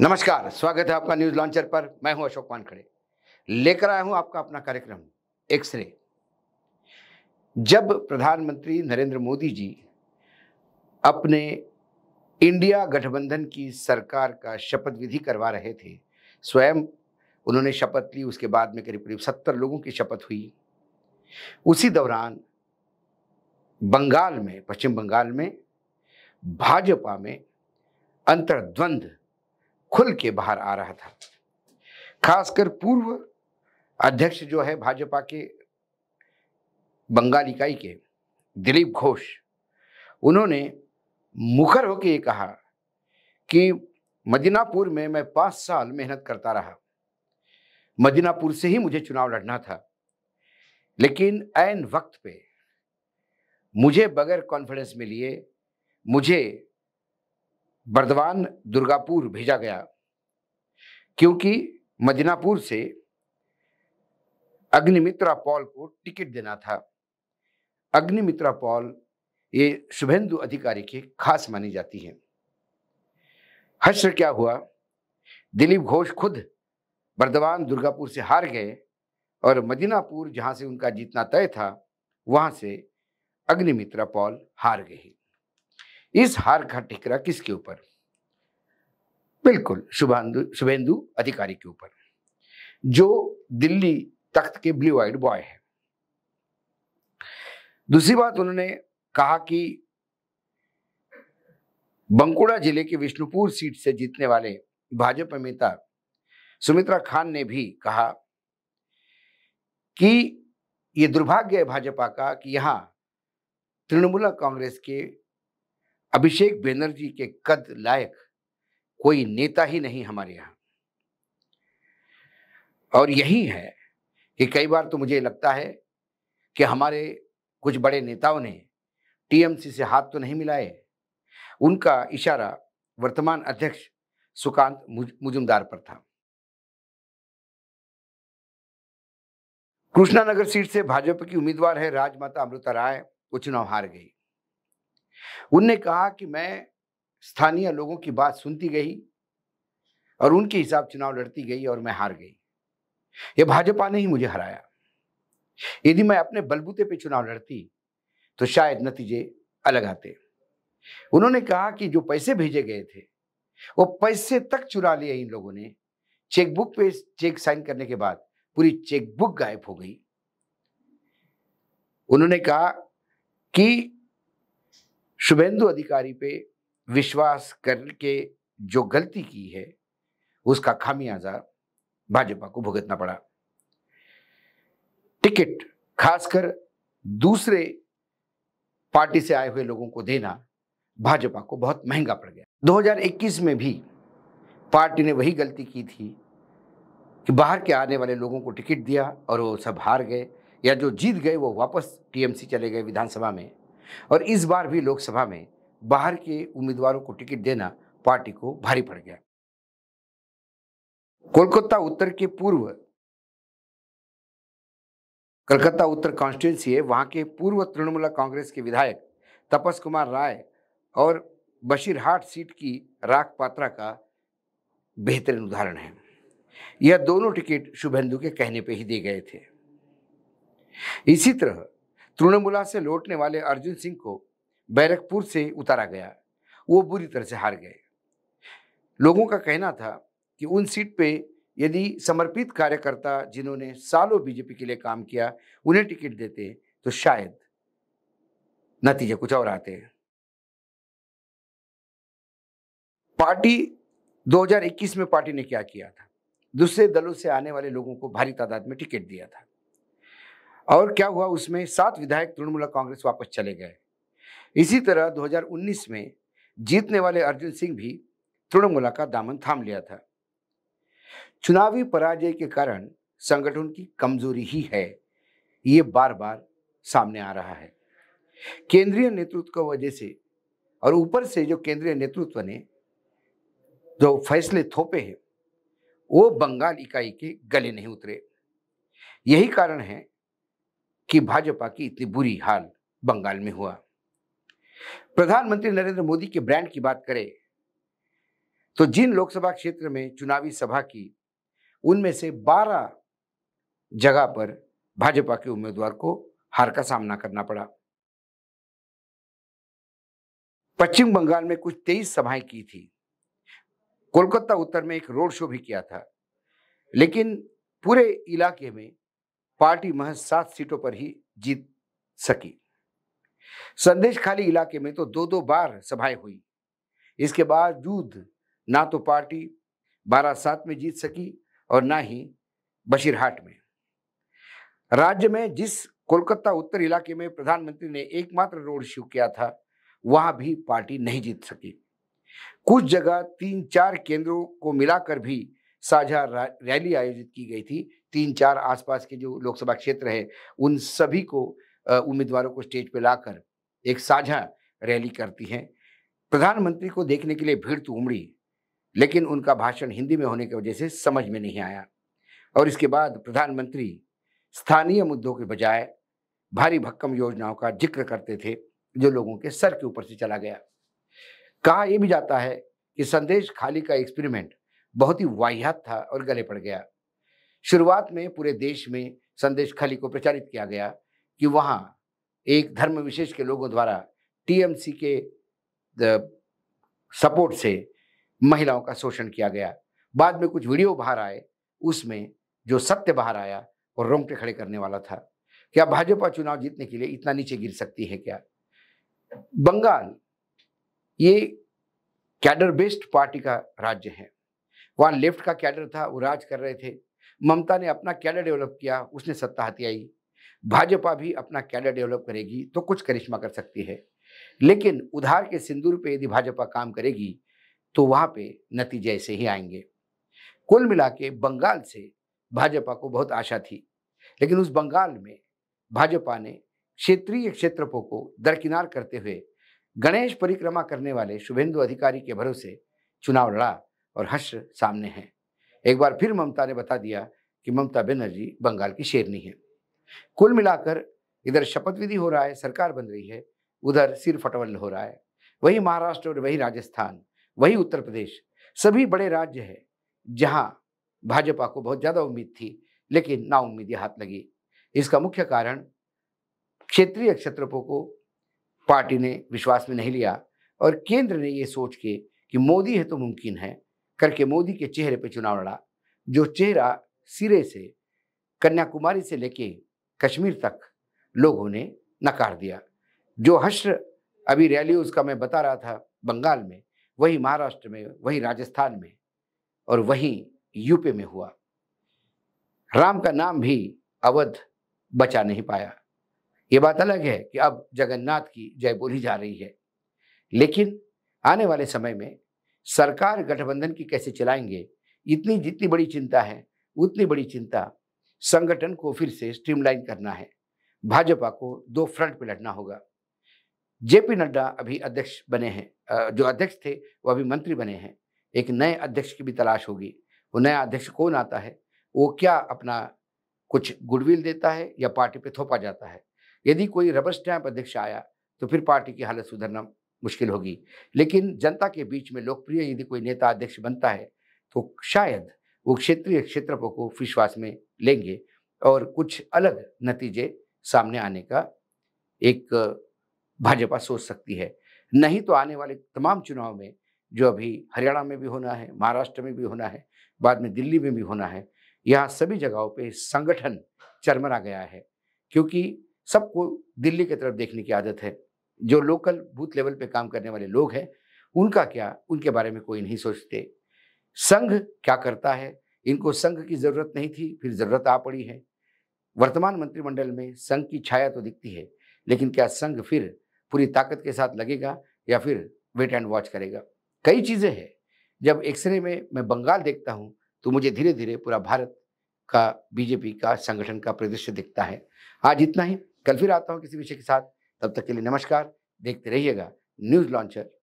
नमस्कार स्वागत है आपका न्यूज लॉन्चर पर मैं हूं अशोक वानखड़े लेकर आया हूं आपका अपना कार्यक्रम एक्सरे जब प्रधानमंत्री नरेंद्र मोदी जी अपने इंडिया गठबंधन की सरकार का शपथ विधि करवा रहे थे स्वयं उन्होंने शपथ ली उसके बाद में करीब करीब सत्तर लोगों की शपथ हुई उसी दौरान बंगाल में पश्चिम बंगाल में भाजपा में अंतर्द्वंद्व खुल के बाहर आ रहा था खासकर पूर्व अध्यक्ष जो है भाजपा के बंगाल इकाई के दिलीप घोष उन्होंने मुखर होकर ये कहा कि मदिनापुर में मैं पाँच साल मेहनत करता रहा मदिनापुर से ही मुझे चुनाव लड़ना था लेकिन ऐन वक्त पे मुझे बगैर कॉन्फिडेंस में लिए मुझे बर्दवान दुर्गापुर भेजा गया क्योंकि मदिनापुर से अग्निमित्रा पॉल को टिकट देना था अग्निमित्रा पॉल ये शुभेंदु अधिकारी के खास मानी जाती है हश्र क्या हुआ दिलीप घोष खुद बर्दवान दुर्गापुर से हार गए और मदिनापुर जहाँ से उनका जीतना तय था वहां से अग्निमित्रा पॉल हार गए इस हार का ठिकरा किसके ऊपर बिल्कुल शुभांदु शुभेंदु अधिकारी के ऊपर जो दिल्ली तख्त के ब्लू आइड बॉय है दूसरी बात उन्होंने कहा कि बंकुड़ा जिले के विष्णुपुर सीट से जीतने वाले भाजपा नेता सुमित्रा खान ने भी कहा कि यह दुर्भाग्य है भाजपा का कि यहां तृणमूल कांग्रेस के अभिषेक बैनर्जी के कद लायक कोई नेता ही नहीं हमारे यहाँ और यही है कि कई बार तो मुझे लगता है कि हमारे कुछ बड़े नेताओं ने टीएमसी से हाथ तो नहीं मिलाए उनका इशारा वर्तमान अध्यक्ष सुकांत मुजुमदार पर था कृष्णानगर सीट से भाजपा की उम्मीदवार है राजमाता अमृता राय वो चुनाव हार गई उनने कहा कि मैं स्थानीय लोगों की बात सुनती गई और उनके हिसाब चुनाव लड़ती गई और मैं हार गई ये भाजपा ने ही मुझे हराया यदि मैं अपने बलबूते पे चुनाव लड़ती तो शायद नतीजे अलग आते उन्होंने कहा कि जो पैसे भेजे गए थे वो पैसे तक चुरा लिए इन लोगों ने चेकबुक पे चेक साइन करने के बाद पूरी चेकबुक गायब हो गई उन्होंने कहा कि शुभेंदु अधिकारी पे विश्वास करके जो गलती की है उसका खामियाजा भाजपा को भुगतना पड़ा टिकट खासकर दूसरे पार्टी से आए हुए लोगों को देना भाजपा को बहुत महंगा पड़ गया 2021 में भी पार्टी ने वही गलती की थी कि बाहर के आने वाले लोगों को टिकट दिया और वो सब हार गए या जो जीत गए वो वापस टीएमसी चले गए विधानसभा में और इस बार भी लोकसभा में बाहर के उम्मीदवारों को टिकट देना पार्टी को भारी पड़ गया कोलकाता उत्तर के पूर्व कलकत्ता उत्तर कॉन्स्टिट्युएंसी है वहां के पूर्व तृणमूल कांग्रेस के विधायक तपस कुमार राय और बशीरहाट सीट की राख पात्रा का बेहतरीन उदाहरण है यह दोनों टिकट शुभेंदु के कहने पर ही दिए गए थे इसी तरह तृणमूला से लौटने वाले अर्जुन सिंह को बैरकपुर से उतारा गया वो बुरी तरह से हार गए लोगों का कहना था कि उन सीट पे यदि समर्पित कार्यकर्ता जिन्होंने सालों बीजेपी के लिए काम किया उन्हें टिकट देते तो शायद नतीजे कुछ और आते पार्टी 2021 में पार्टी ने क्या किया था दूसरे दलों से आने वाले लोगों को भारी तादाद में टिकट दिया था और क्या हुआ उसमें सात विधायक तृणमूल कांग्रेस वापस चले गए इसी तरह 2019 में जीतने वाले अर्जुन सिंह भी तृणमूल का दामन थाम लिया था चुनावी पराजय के कारण संगठन की कमजोरी ही है ये बार बार सामने आ रहा है केंद्रीय नेतृत्व की वजह से और ऊपर से जो केंद्रीय नेतृत्व ने जो फैसले थोपे हैं वो बंगाल इकाई के गले नहीं उतरे यही कारण है कि भाजपा की इतनी बुरी हाल बंगाल में हुआ प्रधानमंत्री नरेंद्र मोदी के ब्रांड की बात करें तो जिन लोकसभा क्षेत्र में चुनावी सभा की उनमें से 12 जगह पर भाजपा के उम्मीदवार को हार का सामना करना पड़ा पश्चिम बंगाल में कुछ तेईस सभाएं की थी कोलकाता उत्तर में एक रोड शो भी किया था लेकिन पूरे इलाके में पार्टी महज सात सीटों पर ही जीत सकी संदेश खाली इलाके में तो दो दो बार सभाएं हुई इसके बावजूद ना तो पार्टी सात में जीत सकी और ना ही बशीरहाट में राज्य में जिस कोलकाता उत्तर इलाके में प्रधानमंत्री ने एकमात्र रोड शो किया था वहां भी पार्टी नहीं जीत सकी कुछ जगह तीन चार केंद्रों को मिलाकर भी साझा रैली आयोजित की गई थी तीन चार आसपास के जो लोकसभा क्षेत्र है उन सभी को उम्मीदवारों को स्टेज पे लाकर एक साझा रैली करती हैं प्रधानमंत्री को देखने के लिए भीड़ तो उमड़ी लेकिन उनका भाषण हिंदी में होने की वजह से समझ में नहीं आया और इसके बाद प्रधानमंत्री स्थानीय मुद्दों के बजाय भारी भक्कम योजनाओं का जिक्र करते थे जो लोगों के सर के ऊपर से चला गया कहा यह भी जाता है कि संदेश खाली का एक्सपेरिमेंट बहुत ही वाहियात था और गले पड़ गया शुरुआत में पूरे देश में संदेश खली को प्रचारित किया गया कि वहाँ एक धर्म विशेष के लोगों द्वारा टीएमसी के सपोर्ट से महिलाओं का शोषण किया गया बाद में कुछ वीडियो बाहर आए उसमें जो सत्य बाहर आया और रोंगटे खड़े करने वाला था क्या भाजपा चुनाव जीतने के लिए इतना नीचे गिर सकती है क्या बंगाल ये कैडर बेस्ड पार्टी का राज्य है वहाँ लेफ्ट का कैडर था वो राज कर रहे थे ममता ने अपना कैडर डेवलप किया उसने सत्ता हथियाई भाजपा भी अपना कैडर डेवलप करेगी तो कुछ करिश्मा कर सकती है लेकिन उधार के सिंदूर पे यदि भाजपा काम करेगी तो वहाँ पे नतीजे ऐसे ही आएंगे कुल मिला के बंगाल से भाजपा को बहुत आशा थी लेकिन उस बंगाल में भाजपा ने क्षेत्रीय क्षेत्रपों को दरकिनार करते हुए गणेश परिक्रमा करने वाले शुभेंदु अधिकारी के भरोसे चुनाव लड़ा और हश्र सामने हैं एक बार फिर ममता ने बता दिया कि ममता बनर्जी बंगाल की शेरनी है कुल मिलाकर इधर शपथ विधि हो रहा है सरकार बन रही है उधर सिर फटवल हो रहा है वही महाराष्ट्र और वही राजस्थान वही उत्तर प्रदेश सभी बड़े राज्य है जहां भाजपा को बहुत ज़्यादा उम्मीद थी लेकिन नाउम्मीदी हाथ लगी इसका मुख्य कारण क्षेत्रीय क्षेत्रपों को पार्टी ने विश्वास में नहीं लिया और केंद्र ने ये सोच के कि मोदी है तो मुमकिन है करके मोदी के चेहरे पर चुनाव लड़ा जो चेहरा सिरे से कन्याकुमारी से लेके कश्मीर तक लोगों ने नकार दिया जो हश्र अभी रैली उसका मैं बता रहा था बंगाल में वही महाराष्ट्र में वही राजस्थान में और वही यूपी में हुआ राम का नाम भी अवध बचा नहीं पाया ये बात अलग है कि अब जगन्नाथ की जय बोली जा रही है लेकिन आने वाले समय में सरकार गठबंधन की कैसे चलाएंगे इतनी जितनी बड़ी चिंता है उतनी बड़ी चिंता संगठन को फिर से स्ट्रीमलाइन करना है भाजपा को दो फ्रंट पे लड़ना होगा जेपी नड्डा अभी अध्यक्ष बने हैं जो अध्यक्ष थे वो अभी मंत्री बने हैं एक नए अध्यक्ष की भी तलाश होगी वो नया अध्यक्ष कौन आता है वो क्या अपना कुछ गुडविल देता है या पार्टी पे थोपा जाता है यदि कोई रबर स्टैंप अध्यक्ष आया तो फिर पार्टी की हालत सुधरना मुश्किल होगी लेकिन जनता के बीच में लोकप्रिय यदि कोई नेता अध्यक्ष बनता है तो शायद वो क्षेत्रीय क्षेत्रों को विश्वास में लेंगे और कुछ अलग नतीजे सामने आने का एक भाजपा सोच सकती है नहीं तो आने वाले तमाम चुनाव में जो अभी हरियाणा में भी होना है महाराष्ट्र में भी होना है बाद में दिल्ली में भी होना है यहाँ सभी जगहों पे संगठन चरमरा गया है क्योंकि सबको दिल्ली की तरफ देखने की आदत है जो लोकल बूथ लेवल पे काम करने वाले लोग हैं उनका क्या उनके बारे में कोई नहीं सोचते संघ क्या करता है इनको संघ की ज़रूरत नहीं थी फिर ज़रूरत आ पड़ी है वर्तमान मंत्रिमंडल में संघ की छाया तो दिखती है लेकिन क्या संघ फिर पूरी ताकत के साथ लगेगा या फिर वेट एंड वॉच करेगा कई चीज़ें हैं जब एक्सरे में मैं बंगाल देखता हूँ तो मुझे धीरे धीरे पूरा भारत का बीजेपी का संगठन का परिदृश्य दिखता है आज इतना ही कल फिर आता हूँ किसी विषय के साथ तब तक के लिए नमस्कार देखते रहिएगा न्यूज़ लॉन्चर